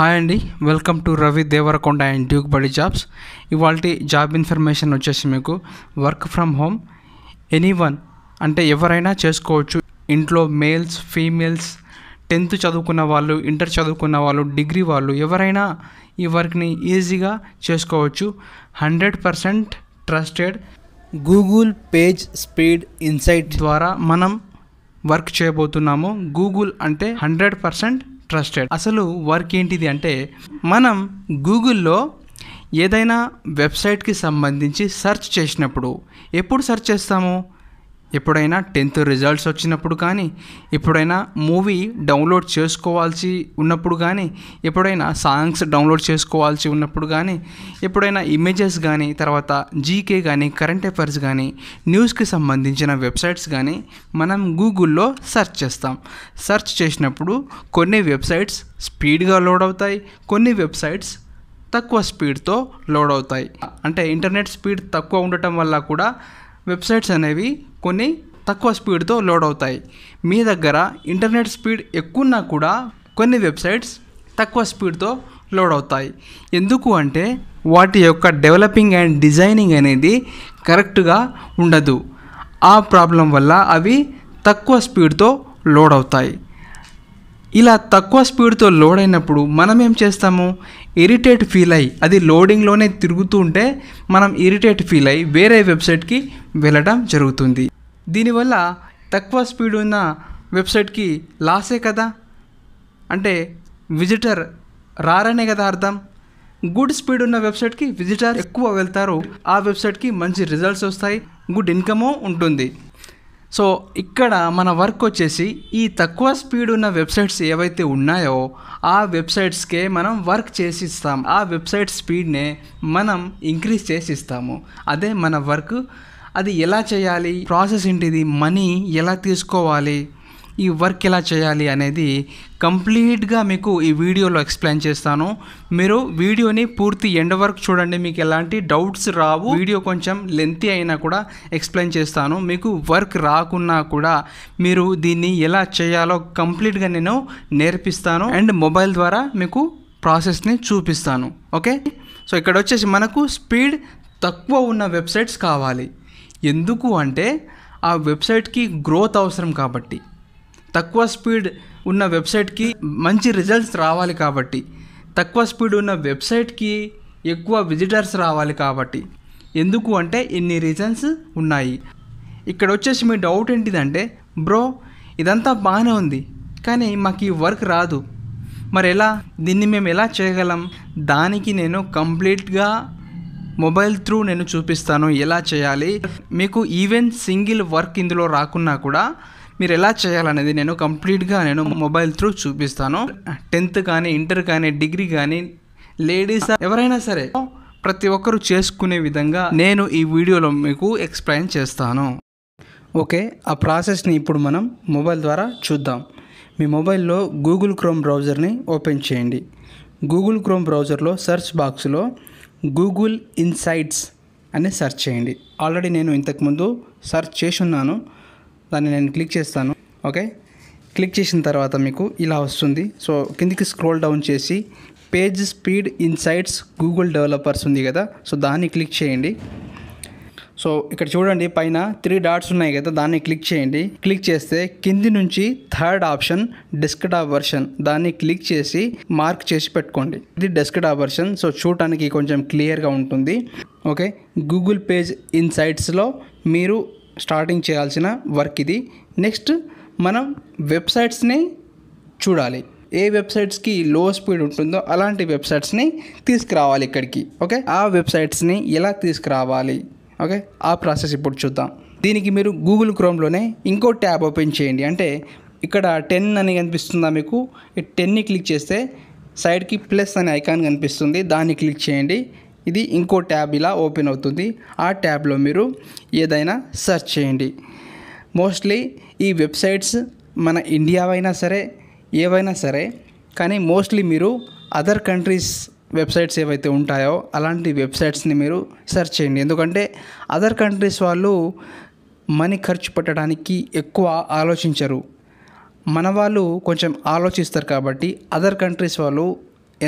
Hi అండి welcome to Ravi Devarakonda and డ్యూక్ బడి జాబ్స్ ఇవాళ జాబ్ ఇన్ఫర్మేషన్ వచ్చేసి మీకు work from home anyone అంటే ఎవరైనా చేసుకోవచ్చు ఇంట్లో మేల్స్ ఫీమేల్స్ టెన్త్ చదువుకున్న వాళ్ళు ఇంటర్ చదువుకున్న వాళ్ళు డిగ్రీ వాళ్ళు ఎవరైనా ఈ వర్క్ని ఈజీగా చేసుకోవచ్చు hundred percent trusted Google page speed insight ద్వారా మనం వర్క్ చేయబోతున్నాము గూగుల్ అంటే హండ్రెడ్ పర్సెంట్ ట్రస్టెడ్ అసలు వర్క్ ఏంటిది అంటే మనం గూగుల్లో ఏదైనా వెబ్సైట్కి సంబంధించి సెర్చ్ చేసినప్పుడు ఎప్పుడు సెర్చ్ చేస్తాము ఎప్పుడైనా టెన్త్ రిజల్ట్స్ వచ్చినప్పుడు కానీ ఎప్పుడైనా మూవీ డౌన్లోడ్ చేసుకోవాల్సి ఉన్నప్పుడు కానీ ఎప్పుడైనా సాంగ్స్ డౌన్లోడ్ చేసుకోవాల్సి ఉన్నప్పుడు కానీ ఎప్పుడైనా ఇమేజెస్ కానీ తర్వాత జీకే కానీ కరెంట్ అఫైర్స్ కానీ న్యూస్కి సంబంధించిన వెబ్సైట్స్ కానీ మనం గూగుల్లో సెర్చ్ చేస్తాం సెర్చ్ చేసినప్పుడు కొన్ని వెబ్సైట్స్ స్పీడ్గా లోడ్ అవుతాయి కొన్ని వెబ్సైట్స్ తక్కువ స్పీడ్తో లోడ్ అవుతాయి అంటే ఇంటర్నెట్ స్పీడ్ తక్కువ ఉండటం వల్ల కూడా వెబ్సైట్స్ అనేవి కొన్ని తక్కువ స్పీడ్తో లోడ్ అవుతాయి మీ దగ్గర ఇంటర్నెట్ స్పీడ్ ఎక్కువన్నా కూడా కొన్ని వెబ్సైట్స్ తక్కువ స్పీడ్తో లోడ్ అవుతాయి ఎందుకు అంటే వాటి యొక్క డెవలపింగ్ అండ్ డిజైనింగ్ అనేది కరెక్ట్గా ఉండదు ఆ ప్రాబ్లం వల్ల అవి తక్కువ స్పీడ్తో లోడ్ అవుతాయి ఇలా తక్కువ స్పీడ్తో లోడ్ అయినప్పుడు మనం ఏం చేస్తాము ఇరిటేట్ ఫీల్ అయ్యి అది లోడింగ్లోనే తిరుగుతూ ఉంటే మనం ఇరిటేట్ ఫీల్ అయ్యి వేరే వెబ్సైట్కి వెళ్ళడం జరుగుతుంది దీనివల్ల తక్కువ స్పీడ్ ఉన్న వెబ్సైట్కి లాసే కదా అంటే విజిటర్ రారనే కదా అర్థం గుడ్ స్పీడ్ ఉన్న వెబ్సైట్కి విజిటర్ ఎక్కువ వెళ్తారు ఆ వెబ్సైట్కి మంచి రిజల్ట్స్ వస్తాయి గుడ్ ఇన్కము ఉంటుంది సో ఇక్కడ మన వర్క్ వచ్చేసి ఈ తక్కువ స్పీడ్ ఉన్న వెబ్సైట్స్ ఏవైతే ఉన్నాయో ఆ వెబ్సైట్స్కే మనం వర్క్ చేసి ఆ వెబ్సైట్ స్పీడ్నే మనం ఇంక్రీజ్ చేసి ఇస్తాము అదే మన వర్క్ అది ఎలా చేయాలి ప్రాసెస్ ఏంటిది మనీ ఎలా తీసుకోవాలి ఈ వర్క్ ఎలా చేయాలి అనేది కంప్లీట్గా మీకు ఈ వీడియోలో ఎక్స్ప్లెయిన్ చేస్తాను మీరు వీడియోని పూర్తి ఎండ్ వర్క్ చూడండి మీకు ఎలాంటి డౌట్స్ రావు వీడియో కొంచెం లెంతి అయినా కూడా ఎక్స్ప్లెయిన్ చేస్తాను మీకు వర్క్ రాకున్నా కూడా మీరు దీన్ని ఎలా చేయాలో కంప్లీట్గా నేను నేర్పిస్తాను అండ్ మొబైల్ ద్వారా మీకు ప్రాసెస్ని చూపిస్తాను ఓకే సో ఇక్కడ వచ్చేసి మనకు స్పీడ్ తక్కువ ఉన్న వెబ్సైట్స్ కావాలి ఎందుకు అంటే ఆ వెబ్సైట్కి గ్రోత్ అవసరం కాబట్టి తక్కువ స్పీడ్ ఉన్న వెబ్సైట్కి మంచి రిజల్ట్స్ రావాలి కాబట్టి తక్కువ స్పీడ్ ఉన్న వెబ్సైట్కి ఎక్కువ విజిటర్స్ రావాలి కాబట్టి ఎందుకు అంటే ఇన్ని రీజన్స్ ఉన్నాయి ఇక్కడ వచ్చేసి మీ డౌట్ ఏంటిదంటే బ్రో ఇదంతా బాగానే ఉంది కానీ మాకు ఈ వర్క్ రాదు మరి ఎలా దీన్ని మేము ఎలా చేయగలం దానికి నేను కంప్లీట్గా మొబైల్ త్రూ నేను చూపిస్తాను ఎలా చేయాలి మీకు ఈవెన్ సింగిల్ వర్క్ ఇందులో రాకున్నా కూడా మీరు ఎలా చేయాలనేది నేను కంప్లీట్గా నేను మొబైల్ త్రూ చూపిస్తాను టెన్త్ కానీ ఇంటర్ కానీ డిగ్రీ కానీ లేడీస్ ఎవరైనా సరే ప్రతి ఒక్కరు చేసుకునే విధంగా నేను ఈ వీడియోలో మీకు ఎక్స్ప్లెయిన్ చేస్తాను ఓకే ఆ ప్రాసెస్ని ఇప్పుడు మనం మొబైల్ ద్వారా చూద్దాం మీ మొబైల్లో గూగుల్ క్రోమ్ బ్రౌజర్ని ఓపెన్ చేయండి గూగుల్ క్రోమ్ బ్రౌజర్లో సెర్చ్ బాక్స్లో గూగుల్ ఇన్సైట్స్ అని సెర్చ్ చేయండి ఆల్రెడీ నేను ఇంతకుముందు సెర్చ్ చేసి ఉన్నాను దాన్ని నేను క్లిక్ చేస్తాను ఓకే క్లిక్ చేసిన తర్వాత మీకు ఇలా వస్తుంది సో కిందికి స్క్రోల్ డౌన్ చేసి page speed insights Google developers ఉంది కదా సో దాన్ని క్లిక్ చేయండి సో ఇక్కడ చూడండి పైన త్రీ డాట్స్ ఉన్నాయి కదా దాన్ని క్లిక్ చేయండి క్లిక్ చేస్తే కింది నుంచి థర్డ్ ఆప్షన్ డెస్క్టాప్ వర్షన్ దాన్ని క్లిక్ చేసి మార్క్ చేసి పెట్టుకోండి ఇది డెస్క్టాప్ వర్షన్ సో చూడటానికి కొంచెం క్లియర్గా ఉంటుంది ఓకే గూగుల్ పేజ్ ఇన్సైట్స్లో మీరు స్టార్టింగ్ చేయాల్సిన వర్క్ ఇది నెక్స్ట్ మనం వెబ్సైట్స్ని చూడాలి ఏ వెబ్సైట్స్కి లో స్పీడ్ ఉంటుందో అలాంటి వెబ్సైట్స్ని తీసుకురావాలి ఇక్కడికి ఓకే ఆ వెబ్సైట్స్ని ఎలా తీసుకురావాలి ఓకే ఆ ప్రాసెస్ ఇప్పుడు చూద్దాం దీనికి మీరు గూగుల్ క్రోమ్లోనే ఇంకో ట్యాబ్ ఓపెన్ చేయండి అంటే ఇక్కడ టెన్ అని కనిపిస్తుందా మీకు ఈ టెన్ని క్లిక్ చేస్తే సైడ్కి ప్లస్ అనే ఐకాన్ కనిపిస్తుంది దాన్ని క్లిక్ చేయండి ఇది ఇంకో ట్యాబ్ ఇలా ఓపెన్ అవుతుంది ఆ ట్యాబ్లో మీరు ఏదైనా సెర్చ్ చేయండి మోస్ట్లీ ఈ వెబ్సైట్స్ మన ఇండియా అయినా సరే ఏవైనా సరే కానీ మోస్ట్లీ మీరు అదర్ కంట్రీస్ వెబ్సైట్స్ ఏవైతే ఉంటాయో అలాంటి వెబ్సైట్స్ని మీరు సెర్చ్ చేయండి ఎందుకంటే అదర్ కంట్రీస్ వాళ్ళు మనీ ఖర్చు పెట్టడానికి ఎక్కువ ఆలోచించరు మన వాళ్ళు కొంచెం ఆలోచిస్తారు కాబట్టి అదర్ కంట్రీస్ వాళ్ళు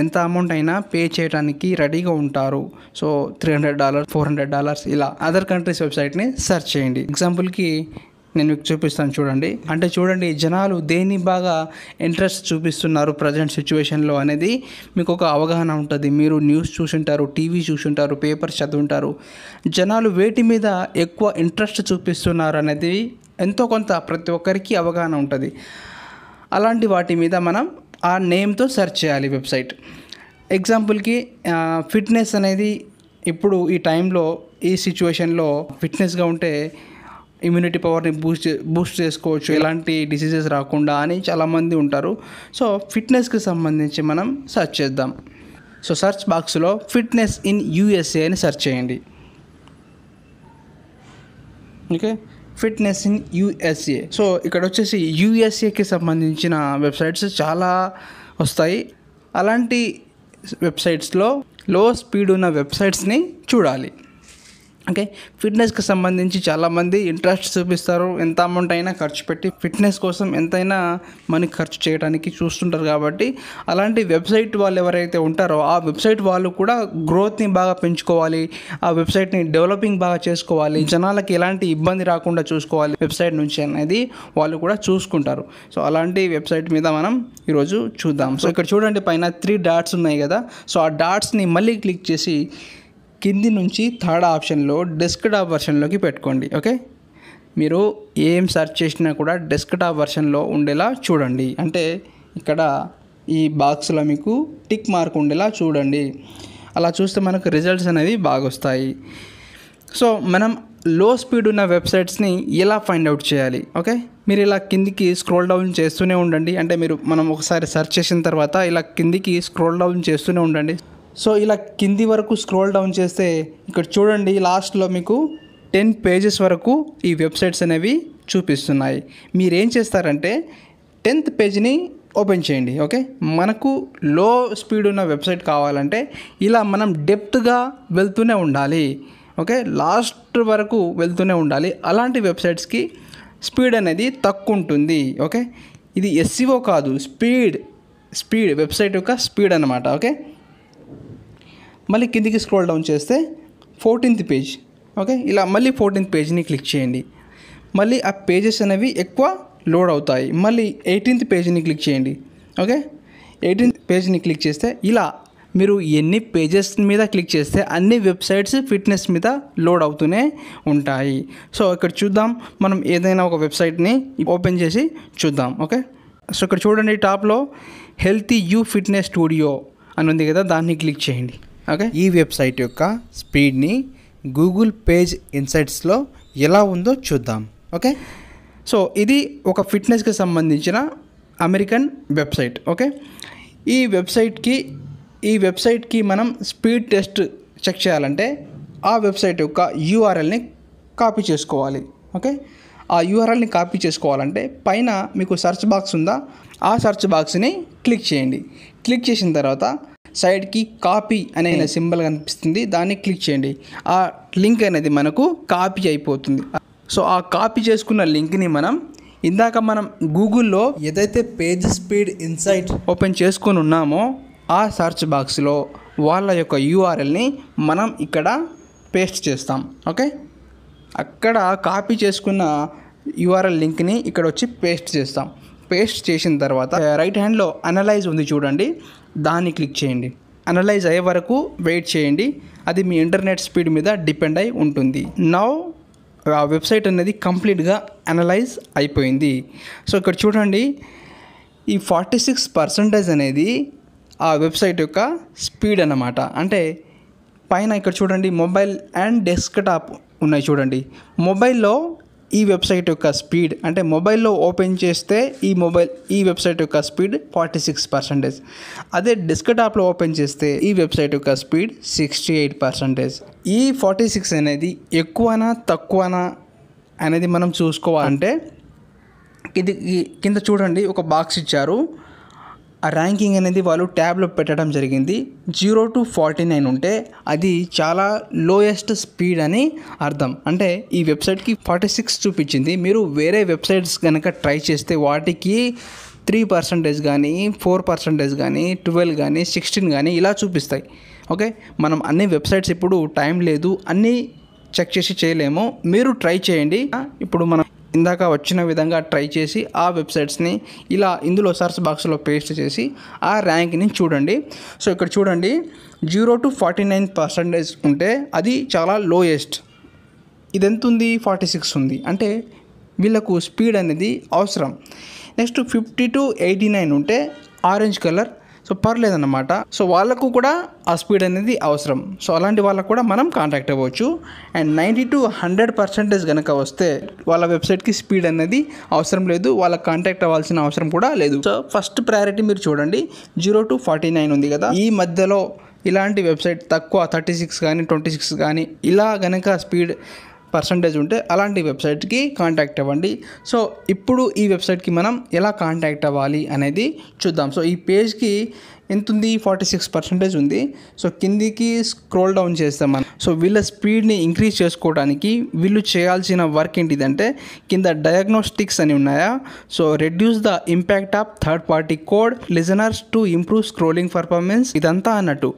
ఎంత అమౌంట్ అయినా పే చేయడానికి రెడీగా ఉంటారు so three hundred dollars four hundred dollars ఇలా అదర్ కంట్రీస్ వెబ్సైట్ని సెర్చ్ చేయండి ఎగ్జాంపుల్కి నేను మీకు చూపిస్తాను చూడండి అంటే చూడండి జనాలు దేన్ని బాగా ఇంట్రెస్ట్ చూపిస్తున్నారు ప్రజెంట్ సిచ్యువేషన్లో అనేది మీకు ఒక అవగాహన ఉంటుంది మీరు న్యూస్ చూసుంటారు టీవీ చూసుంటారు పేపర్స్ చదువుంటారు జనాలు వేటి మీద ఎక్కువ ఇంట్రెస్ట్ చూపిస్తున్నారు అనేది ఎంతో కొంత ప్రతి ఒక్కరికి అవగాహన ఉంటుంది అలాంటి వాటి మీద మనం ఆ నేమ్తో సెర్చ్ చేయాలి వెబ్సైట్ ఎగ్జాంపుల్కి ఫిట్నెస్ అనేది ఇప్పుడు ఈ టైంలో ఈ సిచ్యువేషన్లో ఫిట్నెస్గా ఉంటే ఇమ్యూనిటీ పవర్ని బూస్ట్ బూస్ట్ చేసుకోవచ్చు ఎలాంటి డిసీజెస్ రాకుండా అని చాలామంది ఉంటారు సో ఫిట్నెస్కి సంబంధించి మనం సెర్చ్ చేద్దాం సో సెర్చ్ బాక్స్లో ఫిట్నెస్ ఇన్ యూఎస్ఏ అని సెర్చ్ చేయండి okay fitness in USA so ఇక్కడ వచ్చేసి యూఎస్ఏకి సంబంధించిన వెబ్సైట్స్ చాలా వస్తాయి అలాంటి వెబ్సైట్స్లో లో స్పీడ్ ఉన్న వెబ్సైట్స్ని చూడాలి ఓకే ఫిట్నెస్కి సంబంధించి చాలామంది ఇంట్రెస్ట్ చూపిస్తారు ఎంత అమౌంట్ అయినా ఖర్చు పెట్టి ఫిట్నెస్ కోసం ఎంతైనా మనీ ఖర్చు చేయడానికి చూస్తుంటారు కాబట్టి అలాంటి వెబ్సైట్ వాళ్ళు ఎవరైతే ఉంటారో ఆ వెబ్సైట్ వాళ్ళు కూడా గ్రోత్ని బాగా పెంచుకోవాలి ఆ వెబ్సైట్ని డెవలపింగ్ బాగా చేసుకోవాలి జనాలకి ఎలాంటి ఇబ్బంది రాకుండా చూసుకోవాలి వెబ్సైట్ నుంచి అనేది వాళ్ళు కూడా చూసుకుంటారు సో అలాంటి వెబ్సైట్ మీద మనం ఈరోజు చూద్దాం సో ఇక్కడ చూడండి పైన త్రీ డాట్స్ ఉన్నాయి కదా సో ఆ డాట్స్ని మళ్ళీ క్లిక్ చేసి కింది నుంచి థర్డ్ ఆప్షన్లో డెస్క్టాప్ వర్షన్లోకి పెట్టుకోండి ఓకే మీరు ఏం సెర్చ్ చేసినా కూడా డెస్క్టాప్ వర్షన్లో ఉండేలా చూడండి అంటే ఇక్కడ ఈ బాక్స్లో మీకు టిక్ మార్క్ ఉండేలా చూడండి అలా చూస్తే మనకు రిజల్ట్స్ అనేవి బాగా వస్తాయి సో మనం లో స్పీడ్ ఉన్న వెబ్సైట్స్ని ఎలా ఫైండ్ అవుట్ చేయాలి ఓకే మీరు ఇలా కిందికి స్క్రోల్ డౌన్ చేస్తూనే ఉండండి అంటే మీరు మనం ఒకసారి సెర్చ్ చేసిన తర్వాత ఇలా కిందికి స్క్రోల్ డౌన్ చేస్తూనే ఉండండి సో ఇలా కింది వరకు స్క్రోల్ డౌన్ చేస్తే ఇక్కడ చూడండి లాస్ట్లో మీకు టెన్ పేజెస్ వరకు ఈ వెబ్సైట్స్ అనేవి చూపిస్తున్నాయి మీరేం చేస్తారంటే టెన్త్ పేజ్ని ఓపెన్ చేయండి ఓకే మనకు లో స్పీడ్ ఉన్న వెబ్సైట్ కావాలంటే ఇలా మనం డెప్త్గా వెళ్తూనే ఉండాలి ఓకే లాస్ట్ వరకు వెళ్తూనే ఉండాలి అలాంటి వెబ్సైట్స్కి స్పీడ్ అనేది తక్కువ ఉంటుంది ఓకే ఇది ఎస్సీఓ e కాదు స్పీడ్ స్పీడ్ వెబ్సైట్ యొక్క స్పీడ్ అనమాట ఓకే మళ్ళీ కిందికి స్క్రోల్ డౌన్ చేస్తే ఫోర్టీన్త్ పేజ్ ఓకే ఇలా మళ్ళీ ఫోర్టీన్త్ పేజ్ని క్లిక్ చేయండి మళ్ళీ ఆ పేజెస్ అనేవి ఎక్కువ లోడ్ అవుతాయి మళ్ళీ ఎయిటీన్త్ పేజ్ని క్లిక్ చేయండి ఓకే ఎయిటీన్త్ పేజ్ని క్లిక్ చేస్తే ఇలా మీరు ఎన్ని పేజెస్ మీద క్లిక్ చేస్తే అన్ని వెబ్సైట్స్ ఫిట్నెస్ మీద లోడ్ అవుతూనే ఉంటాయి సో ఇక్కడ చూద్దాం మనం ఏదైనా ఒక వెబ్సైట్ని ఓపెన్ చేసి చూద్దాం ఓకే సో ఇక్కడ చూడండి టాప్లో హెల్తీ యూ ఫిట్నెస్ స్టూడియో అని ఉంది కదా దాన్ని క్లిక్ చేయండి ఓకే ఈ వెబ్సైట్ యొక్క స్పీడ్ని గూగుల్ పేజ్ ఇన్సైట్స్లో ఎలా ఉందో చూద్దాం ఓకే సో ఇది ఒక ఫిట్నెస్కి సంబంధించిన అమెరికన్ వెబ్సైట్ ఓకే ఈ వెబ్సైట్కి ఈ వెబ్సైట్కి మనం స్పీడ్ టెస్ట్ చెక్ చేయాలంటే ఆ వెబ్సైట్ యొక్క యూఆర్ఎల్ని కాపీ చేసుకోవాలి ఓకే ఆ యూఆర్ఎల్ని కాపీ చేసుకోవాలంటే పైన మీకు సెర్చ్ బాక్స్ ఉందా ఆ సెర్చ్ బాక్స్ని క్లిక్ చేయండి క్లిక్ చేసిన తర్వాత సైడ్కి కాపీ అనే hmm. సింబల్ కనిపిస్తుంది దాన్ని క్లిక్ చేయండి ఆ లింక్ అనేది మనకు కాపీ అయిపోతుంది సో ఆ కాపీ చేసుకున్న లింక్ని మనం ఇందాక మనం గూగుల్లో ఏదైతే పేజ్ స్పీడ్ ఇన్సైట్ ఓపెన్ చేసుకొని ఉన్నామో ఆ సర్చ్ బాక్స్లో వాళ్ళ యొక్క యూఆర్ఎల్ని మనం ఇక్కడ పేస్ట్ చేస్తాం ఓకే అక్కడ కాపీ చేసుకున్న యూఆర్ఎల్ లింక్ని ఇక్కడ వచ్చి పేస్ట్ చేస్తాం పేస్ట్ చేసిన తర్వాత రైట్ హ్యాండ్లో అనలైజ్ ఉంది చూడండి దాన్ని క్లిక్ చేయండి అనలైజ్ అయ్యే వరకు వెయిట్ చేయండి అది మీ ఇంటర్నెట్ స్పీడ్ మీద డిపెండ్ అయి ఉంటుంది నౌ ఆ వెబ్సైట్ అనేది కంప్లీట్గా అనలైజ్ అయిపోయింది సో ఇక్కడ చూడండి ఈ ఫార్టీ సిక్స్ పర్సంటేజ్ అనేది ఆ వెబ్సైట్ యొక్క స్పీడ్ అన్నమాట అంటే పైన ఇక్కడ చూడండి మొబైల్ అండ్ డెస్క్టాప్ ఉన్నాయి చూడండి మొబైల్లో ఈ వెబ్సైట్ యొక్క స్పీడ్ అంటే మొబైల్లో ఓపెన్ చేస్తే ఈ మొబైల్ ఈ వెబ్సైట్ యొక్క స్పీడ్ ఫార్టీ సిక్స్ పర్సెంటేజ్ అదే డెస్క్టాప్లో ఓపెన్ చేస్తే ఈ వెబ్సైట్ యొక్క స్పీడ్ సిక్స్టీ ఎయిట్ పర్సెంటేజ్ ఈ ఫార్టీ సిక్స్ అనేది ఎక్కువనా తక్కువనా అనేది మనం చూసుకోవాలంటే ఇది కింద చూడండి ఒక బాక్స్ ఇచ్చారు ఆ ర్యాంకింగ్ అనేది వాళ్ళు ట్యాబ్లో పెట్టడం జరిగింది జీరో టు ఫార్టీ నైన్ ఉంటే అది చాలా లోయెస్ట్ స్పీడ్ అని అర్థం అంటే ఈ వెబ్సైట్కి ఫార్టీ సిక్స్ చూపించింది మీరు వేరే వెబ్సైట్స్ కనుక ట్రై చేస్తే వాటికి త్రీ పర్సంటేజ్ కానీ ఫోర్ పర్సంటేజ్ కానీ ట్వెల్వ్ కానీ సిక్స్టీన్ కానీ ఇలా చూపిస్తాయి ఓకే మనం అన్ని వెబ్సైట్స్ ఇప్పుడు టైం లేదు అన్నీ చెక్ చేసి చేయలేము మీరు ట్రై చేయండి ఇప్పుడు మనం ఇందాక వచ్చిన విధంగా ట్రై చేసి ఆ వెబ్సైట్స్ని ఇలా ఇందులో సర్చ్ బాక్స్లో పేస్ట్ చేసి ఆ ర్యాంక్ని చూడండి సో ఇక్కడ చూడండి zero to forty nine percentage ఉంటే అది చాలా లోయెస్ట్ ఇది ఎంత ఉంది ఫార్టీ సిక్స్ ఉంది అంటే వీళ్ళకు స్పీడ్ అనేది అవసరం next fifty to eighty nine ఉంటే ఆరెంజ్ కలర్ సో పర్లేదన్నమాట సో వాళ్ళకు కూడా ఆ స్పీడ్ అనేది అవసరం సో అలాంటి వాళ్ళకు కూడా మనం కాంటాక్ట్ అవ్వచ్చు and ninety to hundred percentage కనుక వస్తే వాళ్ళ వెబ్సైట్కి స్పీడ్ అనేది అవసరం లేదు వాళ్ళ కాంటాక్ట్ అవ్వాల్సిన అవసరం కూడా లేదు సో ఫస్ట్ ప్రయారిటీ మీరు చూడండి జీరో టు ఫార్టీ నైన్ ఉంది కదా ఈ మధ్యలో ఇలాంటి వెబ్సైట్ తక్కువ థర్టీ సిక్స్ కానీ ట్వంటీ సిక్స్ కానీ ఇలా గనక స్పీడ్ పర్సంటేజ్ ఉంటే అలాంటి వెబ్సైట్కి కాంటాక్ట్ అవ్వండి సో ఇప్పుడు ఈ వెబ్సైట్కి మనం ఎలా కాంటాక్ట్ అవ్వాలి అనేది చూద్దాం సో ఈ పేజ్కి ఎంత ఉంది ఫార్టీ సిక్స్ పర్సెంటేజ్ ఉంది సో కిందికి స్క్రోల్ డౌన్ చేస్తాం మనం సో వీళ్ళ స్పీడ్ని ఇంక్రీజ్ చేసుకోవడానికి వీళ్ళు చేయాల్సిన వర్క్ ఏంటిదంటే కింద డయాగ్నోస్టిక్స్ అని ఉన్నాయా so reduce the impact of third party code listeners to improve scrolling performance ఇదంతా అన్నట్టు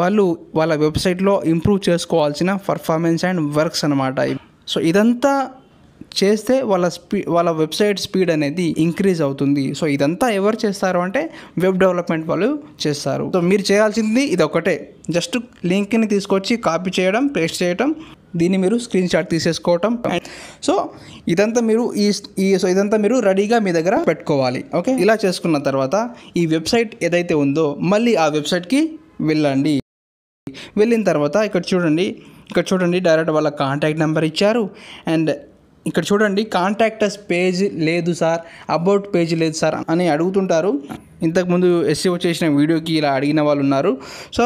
వాళ్ళు వాళ్ళ వెబ్సైట్లో ఇంప్రూవ్ చేసుకోవాల్సిన పర్ఫార్మెన్స్ అండ్ వర్క్స్ అనమాట సో ఇదంతా చేస్తే వాళ్ళ స్పీ వాళ్ళ వెబ్సైట్ స్పీడ్ అనేది ఇంక్రీజ్ అవుతుంది సో ఇదంతా ఎవరు చేస్తారు అంటే వెబ్ డెవలప్మెంట్ వాళ్ళు చేస్తారు సో మీరు చేయాల్సింది ఇది ఒకటే జస్ట్ లింక్ని తీసుకొచ్చి కాపీ చేయడం పేస్ట్ చేయడం దీన్ని మీరు స్క్రీన్ షాట్ తీసేసుకోవటం సో ఇదంతా మీరు ఈ ఈ సో ఇదంతా మీరు రెడీగా మీ దగ్గర పెట్టుకోవాలి ఓకే ఇలా చేసుకున్న తర్వాత ఈ వెబ్సైట్ ఏదైతే ఉందో మళ్ళీ ఆ వెబ్సైట్కి వెళ్ళండి వెళ్ళిన తర్వాత ఇక్కడ చూడండి ఇక్కడ చూడండి డైరెక్ట్ వాళ్ళ కాంటాక్ట్ నెంబర్ ఇచ్చారు అండ్ ఇక్కడ చూడండి కాంటాక్టర్స్ పేజ్ లేదు సార్ అబౌట్ పేజ్ లేదు సార్ అని అడుగుతుంటారు ఇంతకుముందు ఎస్సీఓ e చేసిన వీడియోకి ఇలా అడిగిన వాళ్ళు ఉన్నారు సో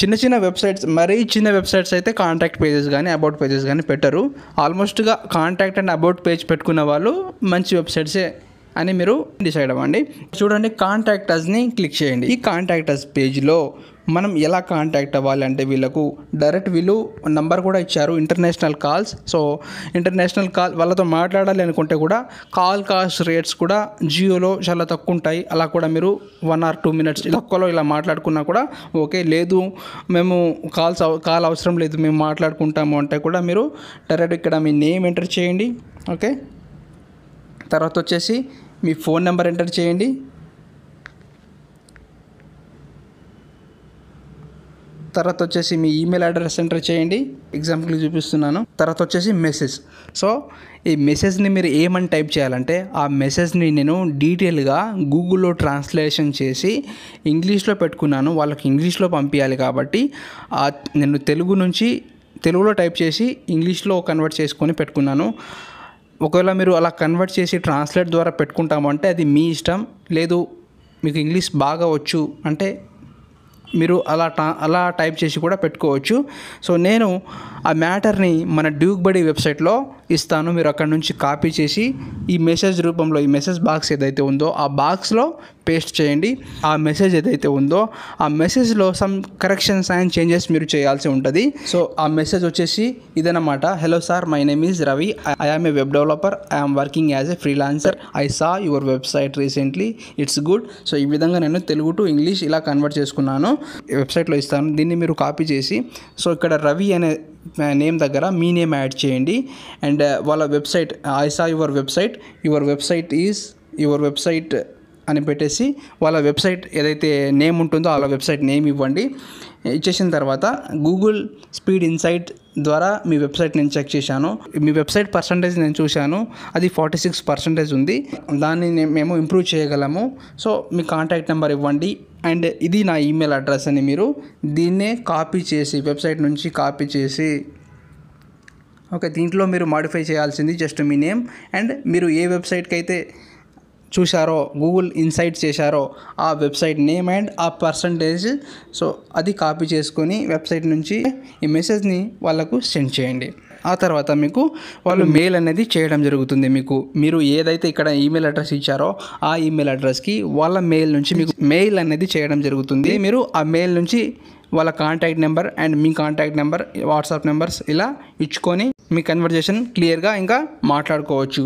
చిన్న చిన్న వెబ్సైట్స్ మరీ చిన్న వెబ్సైట్స్ అయితే కాంటాక్ట్ పేజెస్ కానీ అబౌట్ పేజెస్ కానీ పెట్టరు ఆల్మోస్ట్గా కాంటాక్ట్ అండ్ అబౌట్ పేజ్ పెట్టుకున్న వాళ్ళు మంచి వెబ్సైట్సే అని మీరు డిసైడ్ అవ్వండి చూడండి కాంటాక్టర్స్ని క్లిక్ చేయండి ఈ కాంటాక్టర్స్ పేజ్లో మనం ఎలా కాంటాక్ట్ అవ్వాలి అంటే వీళ్ళకు డైరెక్ట్ వీళ్ళు నంబర్ కూడా ఇచ్చారు international calls so international call వాళ్ళతో మాట్లాడాలి అనుకుంటే కూడా కాల్ కాస్ట్ రేట్స్ కూడా జియోలో చాలా తక్కువ ఉంటాయి అలా కూడా మీరు వన్ ఆర్ టూ మినిట్స్ తక్కువలో ఇలా మాట్లాడుకున్నా కూడా ఓకే లేదు మేము కాల్స్ కాల్ అవసరం లేదు మేము మాట్లాడుకుంటాము అంటే కూడా మీరు డైరెక్ట్ ఇక్కడ మీ నేమ్ ఎంటర్ చేయండి ఓకే తర్వాత వచ్చేసి మీ ఫోన్ నెంబర్ ఎంటర్ చేయండి తర్వాత వచ్చేసి మీ ఈమెయిల్ అడ్రస్ ఎంటర్ చేయండి ఎగ్జాంపుల్ చూపిస్తున్నాను తర్వాత వచ్చేసి మెసేజ్ సో ఈ మెసేజ్ని మీరు ఏమని టైప్ చేయాలంటే ఆ మెసేజ్ని నేను డీటెయిల్గా గూగుల్లో ట్రాన్స్లేషన్ చేసి ఇంగ్లీష్లో పెట్టుకున్నాను వాళ్ళకి ఇంగ్లీష్లో పంపించాలి కాబట్టి నేను తెలుగు నుంచి తెలుగులో టైప్ చేసి ఇంగ్లీష్లో కన్వర్ట్ చేసుకొని పెట్టుకున్నాను ఒకవేళ మీరు అలా కన్వర్ట్ చేసి ట్రాన్స్లేట్ ద్వారా పెట్టుకుంటామంటే అది మీ ఇష్టం లేదు మీకు ఇంగ్లీష్ బాగా వచ్చు అంటే మీరు అలా అలా టైప్ చేసి కూడా పెట్టుకోవచ్చు సో నేను ఆ మ్యాటర్ని మన డ్యూక్ బడీ వెబ్సైట్లో ఇస్తాను మీరు అక్కడ నుంచి కాపీ చేసి ఈ మెసేజ్ రూపంలో ఈ మెసేజ్ బాక్స్ ఏదైతే ఉందో ఆ బాక్స్లో పేస్ట్ చేయండి ఆ మెసేజ్ ఏదైతే ఉందో ఆ మెసేజ్లో సమ్ కరెక్షన్స్ అండ్ చేంజెస్ మీరు చేయాల్సి ఉంటుంది సో ఆ మెసేజ్ వచ్చేసి ఇదనమాట hello sir my name is Ravi I am a web developer I'm working as a freelancer I saw your website recently it's good so ఈ విధంగా నేను తెలుగు టు ఇంగ్లీష్ ఇలా కన్వర్ట్ చేసుకున్నాను వెబ్సైట్లో ఇస్తాను దీన్ని మీరు కాపీ చేసి సో ఇక్కడ రవి అనే నేమ్ దగ్గర మీ నేమ్ యాడ్ చేయండి అండ్ uh, వాళ్ళ website I saw your website your website is your website అని పెట్టేసి వాళ్ళ వెబ్సైట్ ఏదైతే నేమ్ ఉంటుందో వాళ్ళ వెబ్సైట్ నేమ్ ఇవ్వండి ఇచ్చేసిన తర్వాత గూగుల్ స్పీడ్ ఇన్సైట్ ద్వారా మీ వెబ్సైట్ నేను చెక్ చేశాను మీ వెబ్సైట్ పర్సంటేజ్ నేను చూశాను అది ఫార్టీ సిక్స్ పర్సంటేజ్ ఉంది దాన్ని మేము ఇంప్రూవ్ చేయగలము సో మీ కాంటాక్ట్ నెంబర్ ఇవ్వండి అండ్ ఇది నా ఈమెయిల్ అడ్రస్ అని మీరు దీన్నే కాపీ చేసి వెబ్సైట్ నుంచి కాపీ చేసి ఓకే దీంట్లో మీరు మాడిఫై చేయాల్సింది జస్ట్ మీ నేమ్ అండ్ మీరు ఏ వెబ్సైట్కి అయితే చూశారో గూగుల్ ఇన్సైట్ చేశారో ఆ వెబ్సైట్ నేమ్ అండ్ ఆ పర్సంటేజ్ సో అది కాపీ చేసుకొని వెబ్సైట్ నుంచి ఈ మెసేజ్ని వాళ్ళకు సెండ్ చేయండి ఆ తర్వాత మీకు వాళ్ళు మెయిల్ అనేది చేయడం జరుగుతుంది మీకు మీరు ఏదైతే ఇక్కడ ఈమెయిల్ అడ్రస్ ఇచ్చారో ఆ ఈమెయిల్ అడ్రస్కి వాళ్ళ మెయిల్ నుంచి మీకు మెయిల్ అనేది చేయడం జరుగుతుంది మీరు ఆ మెయిల్ నుంచి వాళ్ళ కాంటాక్ట్ నెంబర్ అండ్ మీ కాంటాక్ట్ నెంబర్ వాట్సాప్ నెంబర్స్ ఇలా ఇచ్చుకొని మీ కన్వర్జేషన్ క్లియర్గా ఇంకా మాట్లాడుకోవచ్చు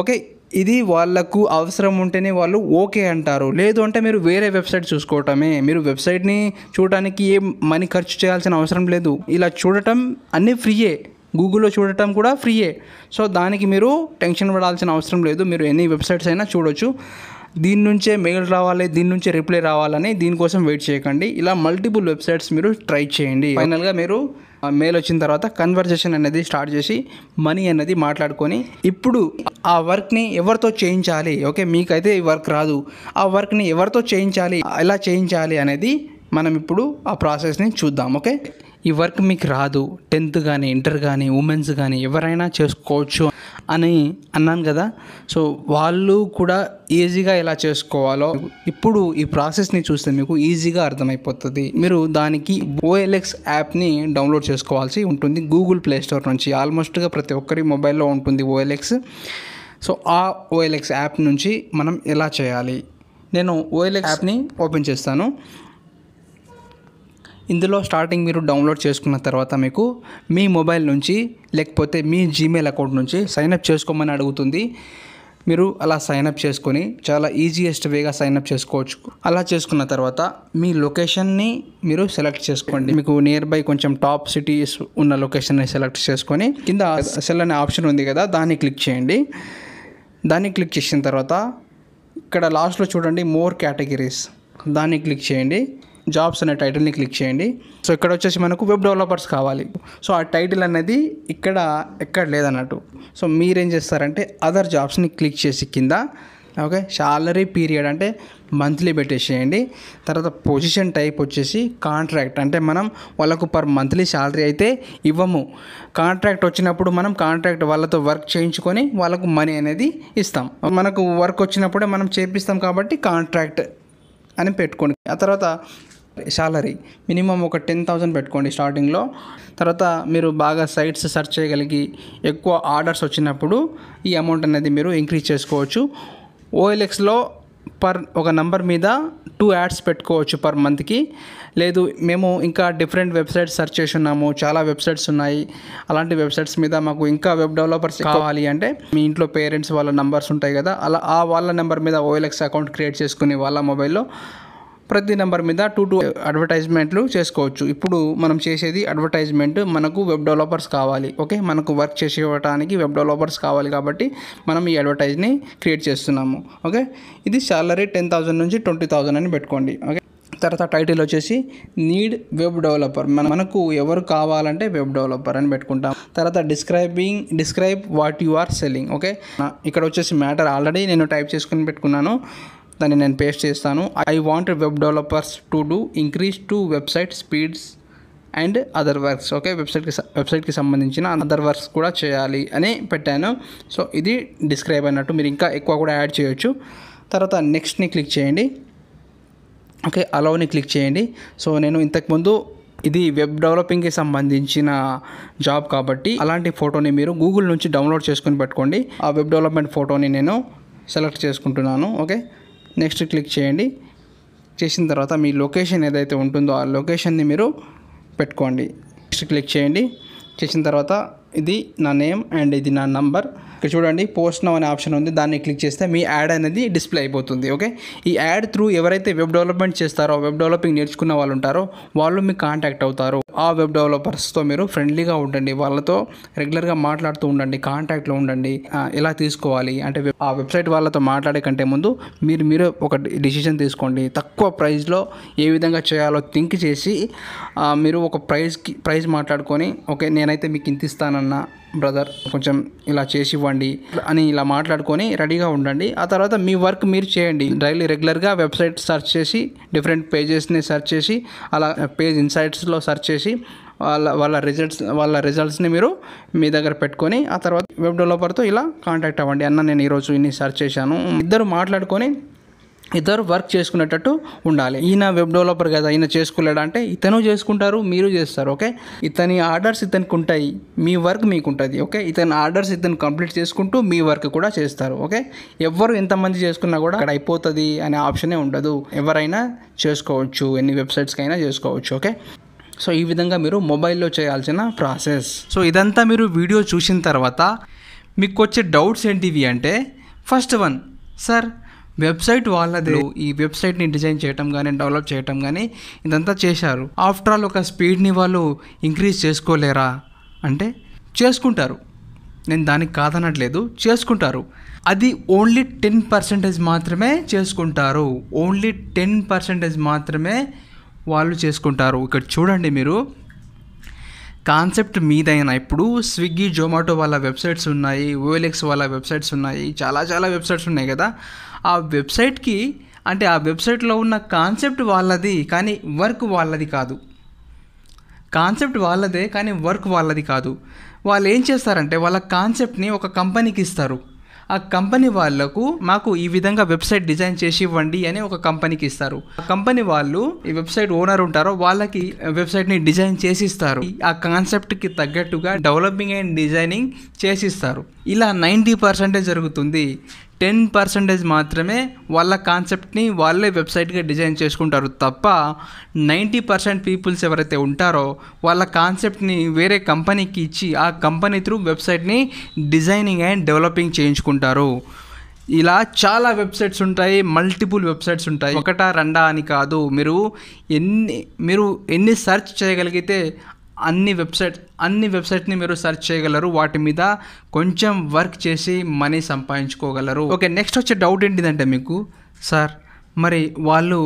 ఓకే ఇది వాళ్ళకు అవసరం ఉంటేనే వాళ్ళు ఓకే అంటారు లేదు అంటే మీరు వేరే వెబ్సైట్ చూసుకోవటమే మీరు వెబ్సైట్ని చూడటానికి ఏ మనీ ఖర్చు చేయాల్సిన అవసరం లేదు ఇలా చూడటం అన్నీ ఫ్రీయే గూగుల్లో చూడటం కూడా ఫ్రీయే సో దానికి మీరు టెన్షన్ పడాల్సిన అవసరం లేదు మీరు ఎన్ని వెబ్సైట్స్ అయినా చూడొచ్చు దీని నుంచే మెయిల్ రావాలి దీని నుంచే రిప్లై రావాలని దీనికోసం వెయిట్ చేయకండి ఇలా మల్టిపుల్ వెబ్సైట్స్ మీరు ట్రై చేయండి ఫైనల్గా మీరు మెయిల్ వచ్చిన తర్వాత కన్వర్జేషన్ అనేది స్టార్ట్ చేసి మనీ అనేది మాట్లాడుకొని ఇప్పుడు ఆ వర్క్ని ఎవరితో చేయించాలి ఓకే మీకైతే ఈ వర్క్ రాదు ఆ వర్క్ని ఎవరితో చేయించాలి ఎలా చేయించాలి అనేది మనం ఇప్పుడు ఆ ప్రాసెస్ని చూద్దాం ఓకే ఈ వర్క్ మీకు రాదు టెన్త్ కానీ ఇంటర్ కానీ ఉమెన్స్ కానీ ఎవరైనా చేసుకోవచ్చు అని అన్నాను కదా సో వాళ్ళు కూడా ఈజీగా ఎలా చేసుకోవాలో ఇప్పుడు ఈ ప్రాసెస్ని చూస్తే మీకు ఈజీగా అర్థమైపోతుంది మీరు దానికి ఓఎల్ఎక్స్ యాప్ని డౌన్లోడ్ చేసుకోవాల్సి ఉంటుంది గూగుల్ ప్లే స్టోర్ నుంచి ఆల్మోస్ట్గా ప్రతి ఒక్కరి మొబైల్లో ఉంటుంది ఓఎల్ఎక్స్ సో ఆ ఓఎల్ఎక్స్ యాప్ నుంచి మనం ఎలా చేయాలి నేను ఓఎల్ఎక్స్ యాప్ని ఓపెన్ చేస్తాను ఇందులో స్టార్టింగ్ మీరు డౌన్లోడ్ చేసుకున్న తర్వాత మీకు మీ మొబైల్ నుంచి లేకపోతే మీ జీమెయిల్ అకౌంట్ నుంచి సైన్ అప్ చేసుకోమని అడుగుతుంది మీరు అలా సైన్ అప్ చేసుకొని చాలా ఈజీయెస్ట్ వేగా సైన్ అప్ చేసుకోవచ్చు అలా చేసుకున్న తర్వాత మీ లొకేషన్ని మీరు సెలెక్ట్ చేసుకోండి మీకు నియర్ బై కొంచెం టాప్ సిటీస్ ఉన్న లొకేషన్ని సెలెక్ట్ చేసుకొని కింద సెల్ అనే ఆప్షన్ ఉంది కదా దాన్ని క్లిక్ చేయండి దాన్ని క్లిక్ చేసిన తర్వాత ఇక్కడ లాస్ట్లో చూడండి మోర్ కేటగిరీస్ దాన్ని క్లిక్ చేయండి జాబ్స్ అనే టైటిల్ని క్లిక్ చేయండి సో ఇక్కడ వచ్చేసి మనకు వెబ్ డెవలపర్స్ కావాలి సో ఆ టైటిల్ అనేది ఇక్కడ ఎక్కడ లేదన్నట్టు సో మీరేం చేస్తారంటే అదర్ జాబ్స్ని క్లిక్ చేసి కింద ఓకే శాలరీ పీరియడ్ అంటే మంత్లీ పెట్టేసేయండి తర్వాత పొజిషన్ టైప్ వచ్చేసి కాంట్రాక్ట్ అంటే మనం వాళ్ళకు పర్ మంత్లీ శాలరీ అయితే ఇవ్వము కాంట్రాక్ట్ వచ్చినప్పుడు మనం కాంట్రాక్ట్ వాళ్ళతో వర్క్ చేయించుకొని వాళ్ళకు మనీ అనేది ఇస్తాం మనకు వర్క్ వచ్చినప్పుడే మనం చేపిస్తాం కాబట్టి కాంట్రాక్ట్ అని పెట్టుకోండి ఆ తర్వాత శాలరీ మినిమం ఒక టెన్ థౌజండ్ పెట్టుకోండి స్టార్టింగ్లో తర్వాత మీరు బాగా సైట్స్ సెర్చ్ చేయగలిగి ఎక్కువ ఆర్డర్స్ వచ్చినప్పుడు ఈ అమౌంట్ అనేది మీరు ఇంక్రీజ్ చేసుకోవచ్చు ఓఎల్ఎక్స్లో పర్ ఒక నంబర్ మీద టూ యాడ్స్ పెట్టుకోవచ్చు పర్ మంత్కి లేదు మేము ఇంకా డిఫరెంట్ వెబ్సైట్స్ సెర్చ్ ఉన్నాము చాలా వెబ్సైట్స్ ఉన్నాయి అలాంటి వెబ్సైట్స్ మీద మాకు ఇంకా వెబ్ డెవలపర్స్ కావాలి అంటే మీ ఇంట్లో పేరెంట్స్ వాళ్ళ నెంబర్స్ ఉంటాయి కదా అలా ఆ వాళ్ళ నెంబర్ మీద ఓఎల్ఎక్స్ అకౌంట్ క్రియేట్ చేసుకుని వాళ్ళ మొబైల్లో ప్రతి నెంబర్ మీద టూ టూ అడ్వర్టైజ్మెంట్లు చేసుకోవచ్చు ఇప్పుడు మనం చేసేది అడ్వర్టైజ్మెంట్ మనకు వెబ్ డెవలపర్స్ కావాలి ఓకే మనకు వర్క్ చేసి వెబ్ డెవలపర్స్ కావాలి కాబట్టి మనం ఈ అడ్వర్టైజ్ని క్రియేట్ చేస్తున్నాము ఓకే ఇది శాలరీ టెన్ థౌసండ్ నుంచి ట్వంటీ థౌసండ్ అని పెట్టుకోండి ఓకే తర్వాత టైటిల్ వచ్చేసి నీడ్ వెబ్ డెవలపర్ మన మనకు ఎవరు కావాలంటే వెబ్ డెవలపర్ అని పెట్టుకుంటాం తర్వాత describing describe what you are selling okay ఇక్కడ వచ్చేసి మ్యాటర్ ఆల్రెడీ నేను టైప్ చేసుకుని పెట్టుకున్నాను దాన్ని నేను పేస్ట్ చేస్తాను I want web developers to do increase to website speeds and other works okay వెబ్సైట్కి వెబ్సైట్కి సంబంధించిన అదర్ వర్క్స్ కూడా చేయాలి అని పెట్టాను సో ఇది డిస్క్రైబ్ అన్నట్టు మీరు ఇంకా ఎక్కువ కూడా యాడ్ చేయొచ్చు తర్వాత నెక్స్ట్ని క్లిక్ చేయండి ఓకే అలౌని క్లిక్ చేయండి సో నేను ఇంతకుముందు ఇది వెబ్ డెవలపింగ్కి సంబంధించిన జాబ్ కాబట్టి అలాంటి ఫోటోని మీరు గూగుల్ నుంచి డౌన్లోడ్ చేసుకుని పెట్టుకోండి ఆ వెబ్ డెవలప్మెంట్ ఫోటోని నేను సెలెక్ట్ చేసుకుంటున్నాను ఓకే నెక్స్ట్ క్లిక్ చేయండి చేసిన తర్వాత మీ లొకేషన్ ఏదైతే ఉంటుందో ఆ లొకేషన్ని మీరు పెట్టుకోండి నెక్స్ట్ క్లిక్ చేయండి చేసిన తర్వాత ఇది నా నేమ్ అండ్ ఇది నా నంబర్ ఇక్కడ చూడండి పోస్ట్ నౌ అనే ఆప్షన్ ఉంది దాన్ని క్లిక్ చేస్తే మీ యాడ్ అనేది డిస్ప్లే అయిపోతుంది ఓకే ఈ యాడ్ త్రూ ఎవరైతే వెబ్ డెవలప్మెంట్ చేస్తారో వెబ్ డెవలపింగ్ నేర్చుకున్న వాళ్ళు ఉంటారో వాళ్ళు మీకు కాంటాక్ట్ అవుతారు ఆ వెబ్ డెవలపర్స్తో మీరు ఫ్రెండ్లీగా ఉండండి వాళ్ళతో రెగ్యులర్గా మాట్లాడుతూ ఉండండి కాంటాక్ట్లో ఉండండి ఎలా తీసుకోవాలి అంటే ఆ వెబ్సైట్ వాళ్ళతో మాట్లాడే కంటే ముందు మీరు మీరు ఒక డిసిషన్ తీసుకోండి తక్కువ ప్రైస్లో ఏ విధంగా చేయాలో థింక్ చేసి మీరు ఒక ప్రైజ్కి ప్రైజ్ మాట్లాడుకొని ఓకే నేనైతే మీకు ఇంత ఇస్తానన్నా బ్రదర్ కొంచెం ఇలా చేసి ఇవ్వండి అని ఇలా మాట్లాడుకొని రెడీగా ఉండండి ఆ తర్వాత మీ వర్క్ మీరు చేయండి డైలీ రెగ్యులర్గా వెబ్సైట్ సెర్చ్ చేసి డిఫరెంట్ పేజెస్ని సెర్చ్ చేసి అలా పేజ్ ఇన్సైట్స్లో సెర్చ్ చేసి వాళ్ళ వాళ్ళ రిజల్ట్స్ వాళ్ళ రిజల్ట్స్ని మీరు మీ దగ్గర పెట్టుకొని ఆ తర్వాత వెబ్ డెవలపర్తో ఇలా కాంటాక్ట్ అవ్వండి అన్న నేను ఈరోజు ఇన్ని సెర్చ్ చేశాను ఇద్దరు మాట్లాడుకొని ఇద్దరు వర్క్ చేసుకునేటట్టు ఉండాలి ఈయన వెబ్ డెవలపర్ కదా ఈయన చేసుకోలేడా అంటే ఇతను చేసుకుంటారు మీరు చేస్తారు ఓకే ఇతని ఆర్డర్స్ ఇతనికి ఉంటాయి మీ వర్క్ మీకు ఉంటుంది ఓకే ఇతని ఆర్డర్స్ ఇతను కంప్లీట్ చేసుకుంటూ మీ వర్క్ కూడా చేస్తారు ఓకే ఎవరు ఎంతమంది చేసుకున్నా కూడా అక్కడ అయిపోతుంది అనే ఆప్షనే ఉండదు ఎవరైనా చేసుకోవచ్చు ఎన్ని వెబ్సైట్స్కి అయినా చేసుకోవచ్చు ఓకే సో ఈ విధంగా మీరు మొబైల్లో చేయాల్సిన ప్రాసెస్ సో ఇదంతా మీరు వీడియో చూసిన తర్వాత మీకు వచ్చే డౌట్స్ ఏంటివి అంటే ఫస్ట్ వన్ సార్ వెబ్సైట్ వాళ్ళదే ఈ వెబ్సైట్ని డిజైన్ చేయటం కానీ డెవలప్ చేయటం కానీ ఇదంతా చేశారు ఆఫ్టర్ ఆల్ ఒక స్పీడ్ని వాళ్ళు ఇంక్రీజ్ చేసుకోలేరా అంటే చేసుకుంటారు నేను దానికి కాదనట్లేదు చేసుకుంటారు అది ఓన్లీ టెన్ పర్సెంటేజ్ మాత్రమే చేసుకుంటారు ఓన్లీ టెన్ పర్సెంటేజ్ మాత్రమే వాళ్ళు చేసుకుంటారు ఇక్కడ చూడండి మీరు కాన్సెప్ట్ మీదైనా ఇప్పుడు స్విగ్గీ జొమాటో వాళ్ళ వెబ్సైట్స్ ఉన్నాయి ఓఎల్ఎక్స్ వాళ్ళ వెబ్సైట్స్ ఉన్నాయి చాలా చాలా వెబ్సైట్స్ ఉన్నాయి కదా ఆ వెబ్సైట్కి అంటే ఆ వెబ్సైట్లో ఉన్న కాన్సెప్ట్ వాళ్ళది కానీ వర్క్ వాళ్ళది కాదు కాన్సెప్ట్ వాళ్ళదే కానీ వర్క్ వాళ్ళది కాదు వాళ్ళు ఏం చేస్తారంటే వాళ్ళ కాన్సెప్ట్ని ఒక కంపెనీకి ఇస్తారు ఆ కంపెనీ వాళ్లకు మాకు ఈ విధంగా వెబ్సైట్ డిజైన్ చేసి ఇవ్వండి అని ఒక కంపెనీకి ఇస్తారు ఆ కంపెనీ వాళ్ళు ఈ వెబ్సైట్ ఓనర్ ఉంటారో వాళ్ళకి వెబ్సైట్ని డిజైన్ చేసి ఇస్తారు ఆ కాన్సెప్ట్కి తగ్గట్టుగా డెవలపింగ్ అండ్ డిజైనింగ్ చేసిస్తారు ఇలా నైంటీ పర్సెంటే జరుగుతుంది టెన్ పర్సెంటేజ్ మాత్రమే వాళ్ళ కాన్సెప్ట్ని వాళ్ళే వెబ్సైట్గా డిజైన్ చేసుకుంటారు తప్ప నైంటీ పర్సెంట్ పీపుల్స్ ఎవరైతే ఉంటారో వాళ్ళ కాన్సెప్ట్ని వేరే కంపెనీకి ఇచ్చి ఆ కంపెనీ త్రూ వెబ్సైట్ని డిజైనింగ్ అండ్ డెవలపింగ్ చేయించుకుంటారు ఇలా చాలా వెబ్సైట్స్ ఉంటాయి మల్టిపుల్ వెబ్సైట్స్ ఉంటాయి ఒకటా రెండా అని కాదు మీరు ఎన్ని మీరు ఎన్ని సెర్చ్ చేయగలిగితే అన్ని వెబ్సైట్ అన్ని వెబ్సైట్ని మీరు సెర్చ్ చేయగలరు వాటి మీద కొంచెం వర్క్ చేసి మనీ సంపాదించుకోగలరు ఓకే నెక్స్ట్ వచ్చే డౌట్ ఏంటిదంటే మీకు సార్ మరి వాళ్ళు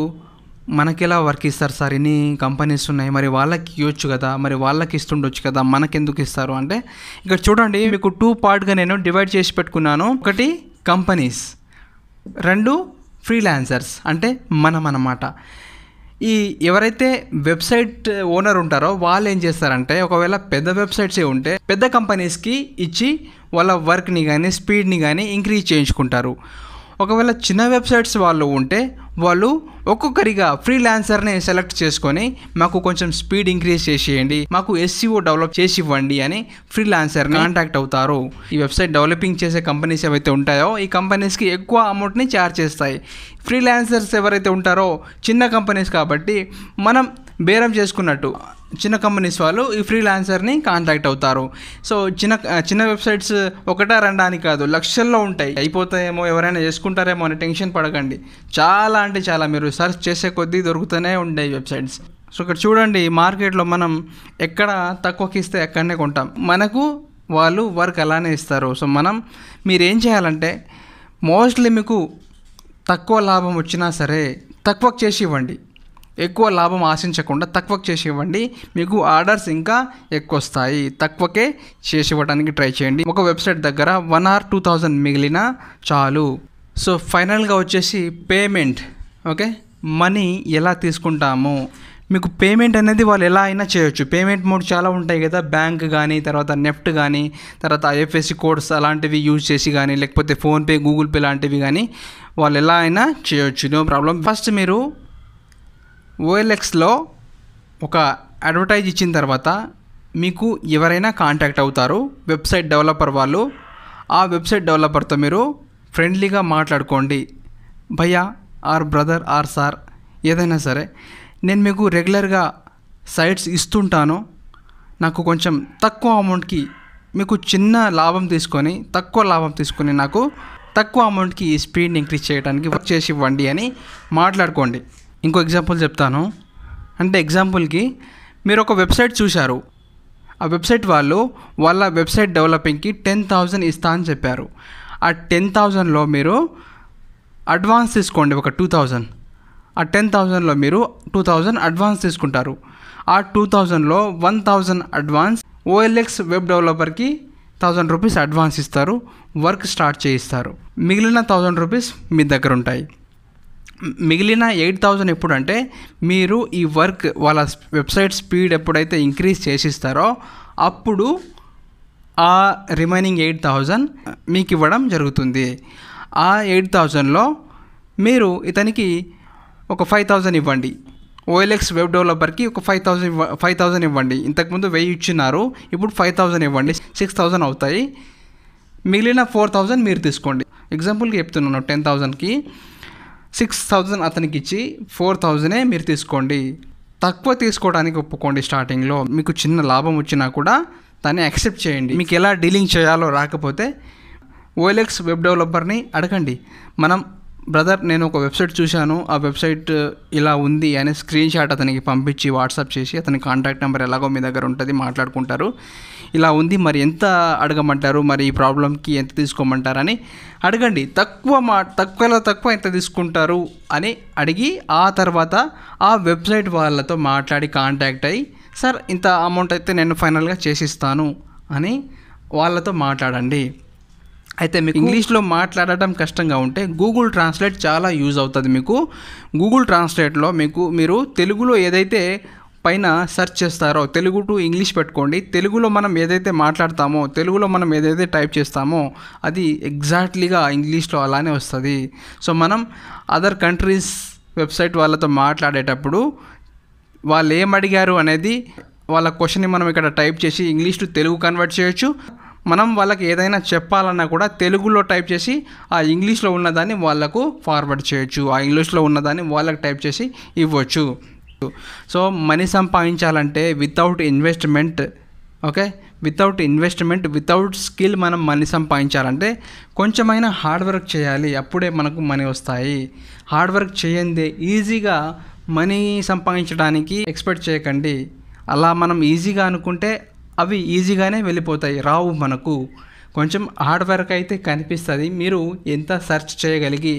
మనకి ఎలా వర్క్ ఇస్తారు సార్ ఇన్ని కంపెనీస్ ఉన్నాయి మరి వాళ్ళకి ఇవ్వచ్చు కదా మరి వాళ్ళకి ఇస్తుండొచ్చు కదా మనకెందుకు ఇస్తారు అంటే ఇక్కడ చూడండి మీకు టూ పార్ట్గా నేను డివైడ్ చేసి పెట్టుకున్నాను ఒకటి కంపెనీస్ రెండు ఫ్రీలాన్సర్స్ అంటే మనం అన్నమాట ఈ ఎవరైతే వెబ్సైట్ ఓనర్ ఉంటారో వాళ్ళు ఏం చేస్తారంటే ఒకవేళ పెద్ద ఏ ఉంటే పెద్ద కంపెనీస్కి ఇచ్చి వాళ్ళ వర్క్ని కానీ స్పీడ్ని కానీ ఇంక్రీజ్ చేయించుకుంటారు ఒకవేళ చిన్న వెబ్సైట్స్ వాళ్ళు ఉంటే వాళ్ళు ఒక్కొక్కరిగా ఫ్రీలాన్సర్ని సెలెక్ట్ చేసుకొని మాకు కొంచెం స్పీడ్ ఇంక్రీజ్ చేసేయండి మాకు ఎస్సీఓ డెవలప్ e చేసి ఇవ్వండి అని ఫ్రీలాన్సర్ని కాంటాక్ట్ అవుతారు ఈ వెబ్సైట్ డెవలపింగ్ చేసే కంపెనీస్ ఏవైతే ఉంటాయో ఈ కంపెనీస్కి ఎక్కువ అమౌంట్ని ఛార్జ్ చేస్తాయి ఫ్రీలాన్సర్స్ ఎవరైతే ఉంటారో చిన్న కంపెనీస్ కాబట్టి మనం బేరం చేసుకున్నట్టు చిన్న కంపెనీస్ వాళ్ళు ఈ ఫ్రీలాన్సర్ని కాంటాక్ట్ అవుతారు సో చిన్న చిన్న వెబ్సైట్స్ ఒకటా రెండా అని కాదు లక్షల్లో ఉంటాయి అయిపోతాయేమో ఎవరైనా చేసుకుంటారేమో అని టెన్షన్ పడకండి చాలా అంటే చాలా మీరు సర్చ్ చేసే కొద్దీ దొరుకుతూనే ఉంటాయి వెబ్సైట్స్ సో ఇక్కడ చూడండి మార్కెట్లో మనం ఎక్కడ తక్కువకి ఇస్తే ఎక్కడనే కొంటాం మనకు వాళ్ళు వర్క్ అలానే ఇస్తారు సో మనం మీరేం చేయాలంటే మోస్ట్లీ మీకు తక్కువ లాభం వచ్చినా సరే తక్కువ చేసి ఇవ్వండి ఎక్కువ లాభం ఆశించకుండా తక్కువ చేసి ఇవ్వండి మీకు ఆర్డర్స్ ఇంకా ఎక్కువ వస్తాయి తక్కువకే చేసి ఇవ్వడానికి ట్రై చేయండి ఒక వెబ్సైట్ దగ్గర వన్ ఆర్ టూ థౌజండ్ మిగిలిన చాలు సో ఫైనల్గా వచ్చేసి పేమెంట్ ఓకే మనీ ఎలా తీసుకుంటాము మీకు పేమెంట్ అనేది వాళ్ళు ఎలా అయినా చేయొచ్చు పేమెంట్ మోడ్ చాలా ఉంటాయి కదా బ్యాంక్ కానీ తర్వాత నెఫ్ట్ కానీ తర్వాత ఐఎఫ్ఎస్సి కోడ్స్ అలాంటివి యూజ్ చేసి కానీ లేకపోతే ఫోన్పే గూగుల్ పే లాంటివి కానీ వాళ్ళు ఎలా అయినా చేయొచ్చు నో ప్రాబ్లం ఫస్ట్ మీరు ఓఎల్ఎక్స్లో ఒక అడ్వర్టైజ్ ఇచ్చిన తర్వాత మీకు ఎవరైనా కాంటాక్ట్ అవుతారు వెబ్సైట్ డెవలపర్ వాళ్ళు ఆ వెబ్సైట్ డెవలపర్తో మీరు ఫ్రెండ్లీగా మాట్లాడుకోండి భయ్యా ఆర్ బ్రదర్ ఆర్ సార్ ఏదైనా సరే నేను మీకు రెగ్యులర్గా సైట్స్ ఇస్తుంటాను నాకు కొంచెం తక్కువ అమౌంట్కి మీకు చిన్న లాభం తీసుకొని తక్కువ లాభం తీసుకొని నాకు తక్కువ అమౌంట్కి ఈ స్పీడ్ని ఇంక్రీజ్ చేయడానికి వర్క్ చేసి ఇవ్వండి అని మాట్లాడుకోండి ఇంకో ఎగ్జాంపుల్ చెప్తాను అంటే ఎగ్జాంపుల్కి మీరు ఒక వెబ్సైట్ చూశారు ఆ వెబ్సైట్ వాళ్ళు వాళ్ళ వెబ్సైట్ డెవలపింగ్కి టెన్ థౌజండ్ ఇస్తా అని చెప్పారు ఆ టెన్ థౌజండ్లో మీరు అడ్వాన్స్ తీసుకోండి ఒక టూ థౌజండ్ ఆ టెన్ థౌజండ్లో మీరు టూ థౌజండ్ అడ్వాన్స్ తీసుకుంటారు ఆ టూ థౌజండ్లో one thousand advance OLX web డెవలపర్కి థౌజండ్ రూపీస్ అడ్వాన్స్ ఇస్తారు వర్క్ స్టార్ట్ చేయిస్తారు మిగిలిన థౌజండ్ రూపీస్ మీ దగ్గర ఉంటాయి మిగిలిన ఎయిట్ థౌజండ్ ఎప్పుడంటే మీరు ఈ వర్క్ వాళ్ళ వెబ్సైట్ స్పీడ్ ఎప్పుడైతే ఇంక్రీజ్ చేసిస్తారో అప్పుడు ఆ రిమైనింగ్ ఎయిట్ థౌజండ్ మీకు ఇవ్వడం జరుగుతుంది ఆ ఎయిట్ థౌజండ్లో మీరు ఇతనికి ఒక ఫైవ్ థౌజండ్ ఇవ్వండి ఓఎల్ఎక్స్ వెబ్ డెవలపర్కి ఒక ఫైవ్ థౌజండ్ ఇవ్వ ఫైవ్ థౌజండ్ ఇవ్వండి ఇంతకుముందు వెయ్యి ఇచ్చినారు ఇప్పుడు ఫైవ్ థౌజండ్ ఇవ్వండి సిక్స్ థౌజండ్ అవుతాయి మిగిలిన ఫోర్ థౌజండ్ మీరు తీసుకోండి ఎగ్జాంపుల్కి చెప్తున్నాను టెన్ థౌజండ్కి సిక్స్ థౌజండ్ అతనికి ఇచ్చి ఫోర్ థౌజండే మీరు తీసుకోండి తక్కువ తీసుకోవడానికి ఒప్పుకోండి స్టార్టింగ్లో మీకు చిన్న లాభం వచ్చినా కూడా దాన్ని యాక్సెప్ట్ చేయండి మీకు ఎలా డీలింగ్ చేయాలో రాకపోతే ఓఎల్ఎక్స్ వెబ్ డెవలపర్ని అడగండి మనం బ్రదర్ నేను ఒక వెబ్సైట్ చూశాను ఆ వెబ్సైట్ ఇలా ఉంది అనే స్క్రీన్ షాట్ అతనికి పంపించి వాట్సాప్ చేసి అతని కాంటాక్ట్ నెంబర్ ఎలాగో మీ దగ్గర ఉంటుంది మాట్లాడుకుంటారు ఇలా ఉంది మరి ఎంత అడగమంటారు మరి ఈ ప్రాబ్లంకి ఎంత తీసుకోమంటారని అడగండి తక్కువ మా తక్కువలో తక్కువ ఎంత తీసుకుంటారు అని అడిగి ఆ తర్వాత ఆ వెబ్సైట్ వాళ్ళతో మాట్లాడి కాంటాక్ట్ అయ్యి సార్ ఇంత అమౌంట్ అయితే నేను ఫైనల్గా చేసిస్తాను అని వాళ్ళతో మాట్లాడండి అయితే మీకు ఇంగ్లీష్లో మాట్లాడటం కష్టంగా ఉంటే గూగుల్ ట్రాన్స్లేట్ చాలా యూజ్ అవుతుంది మీకు గూగుల్ ట్రాన్స్లేట్లో మీకు మీరు తెలుగులో ఏదైతే పైన సెర్చ్ చేస్తారో తెలుగు టు ఇంగ్లీష్ పెట్టుకోండి తెలుగులో మనం ఏదైతే మాట్లాడతామో తెలుగులో మనం ఏదైతే టైప్ చేస్తామో అది ఎగ్జాక్ట్లీగా ఇంగ్లీష్లో అలానే వస్తుంది సో మనం అదర్ కంట్రీస్ వెబ్సైట్ వాళ్ళతో మాట్లాడేటప్పుడు వాళ్ళు ఏం అడిగారు అనేది వాళ్ళ క్వశ్చన్ని మనం ఇక్కడ టైప్ చేసి ఇంగ్లీష్ టు తెలుగు కన్వర్ట్ చేయొచ్చు మనం వాళ్ళకి ఏదైనా చెప్పాలన్నా కూడా తెలుగులో టైప్ చేసి ఆ ఇంగ్లీష్లో ఉన్నదాన్ని వాళ్ళకు ఫార్వర్డ్ చేయొచ్చు ఆ ఇంగ్లీష్లో ఉన్నదాన్ని వాళ్ళకి టైప్ చేసి ఇవ్వచ్చు సో మనీ సంపాదించాలంటే without investment okay without investment without skill మనం మనీ సంపాదించాలంటే కొంచెమైనా హార్డ్ వర్క్ చేయాలి అప్పుడే మనకు మనీ వస్తాయి హార్డ్ వర్క్ చేయందే ఈజీగా మనీ సంపాదించడానికి ఎక్స్పెక్ట్ చేయకండి అలా మనం ఈజీగా అనుకుంటే అవి ఈజీగానే వెళ్ళిపోతాయి రావు మనకు కొంచెం హార్డ్ వర్క్ అయితే కనిపిస్తుంది మీరు ఎంత సెర్చ్ చేయగలిగి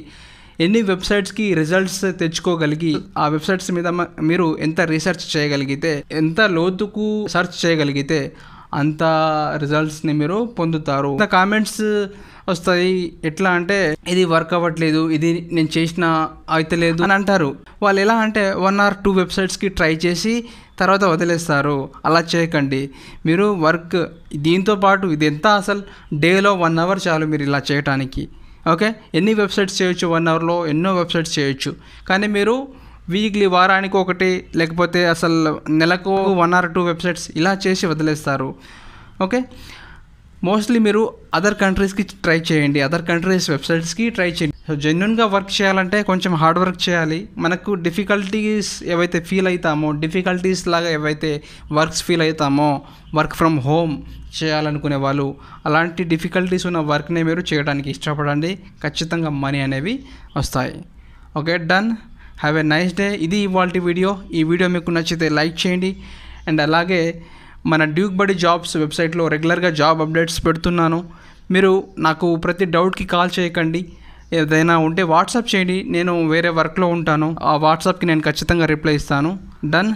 ఎన్ని వెబ్సైట్స్కి రిజల్ట్స్ తెచ్చుకోగలిగి ఆ వెబ్సైట్స్ మీద మీరు ఎంత రీసెర్చ్ చేయగలిగితే ఎంత లోతుకు సెర్చ్ చేయగలిగితే అంత రిజల్ట్స్ని మీరు పొందుతారు కామెంట్స్ వస్తాయి ఎట్లా అంటే ఇది వర్క్ అవ్వట్లేదు ఇది నేను చేసిన అవుతలేదు అని అంటారు వాళ్ళు ఎలా అంటే వన్ ఆర్ టూ వెబ్సైట్స్కి ట్రై చేసి తర్వాత వదిలేస్తారు అలా చేయకండి మీరు వర్క్ దీంతో పాటు ఇది ఎంత అసలు డేలో వన్ అవర్ చాలు మీరు ఇలా చేయటానికి ఓకే ఎన్ని వెబ్సైట్స్ చేయొచ్చు వన్ అవర్లో ఎన్నో వెబ్సైట్స్ చేయొచ్చు కానీ మీరు వీక్లీ వారానికి ఒకటి లేకపోతే అసలు నెలకు వన్ ఆర్ టూ వెబ్సైట్స్ ఇలా చేసి వదిలేస్తారు ఓకే మోస్ట్లీ మీరు అదర్ కంట్రీస్కి ట్రై చేయండి అదర్ కంట్రీస్ వెబ్సైట్స్కి ట్రై చేయండి సో జెన్యున్గా వర్క్ చేయాలంటే కొంచెం హార్డ్ వర్క్ చేయాలి మనకు డిఫికల్టీస్ ఏవైతే ఫీల్ అవుతామో డిఫికల్టీస్ లాగా ఏవైతే వర్క్స్ ఫీల్ అవుతామో వర్క్ ఫ్రమ్ హోమ్ చేయాలనుకునే వాళ్ళు అలాంటి డిఫికల్టీస్ ఉన్న వర్క్ని మీరు చేయడానికి ఇష్టపడండి ఖచ్చితంగా మనీ అనేవి వస్తాయి okay done have a nice day ఇది ఇవాళ వీడియో ఈ వీడియో మీకు నచ్చితే లైక్ చేయండి అండ్ అలాగే మన డ్యూక్ బడి జాబ్స్ వెబ్సైట్లో రెగ్యులర్గా జాబ్ అప్డేట్స్ పెడుతున్నాను మీరు నాకు ప్రతి డౌట్కి కాల్ చేయకండి ఏదైనా ఉంటే వాట్సాప్ చేయండి నేను వేరే వర్క్లో ఉంటాను ఆ వాట్సాప్కి నేను ఖచ్చితంగా రిప్లై ఇస్తాను డన్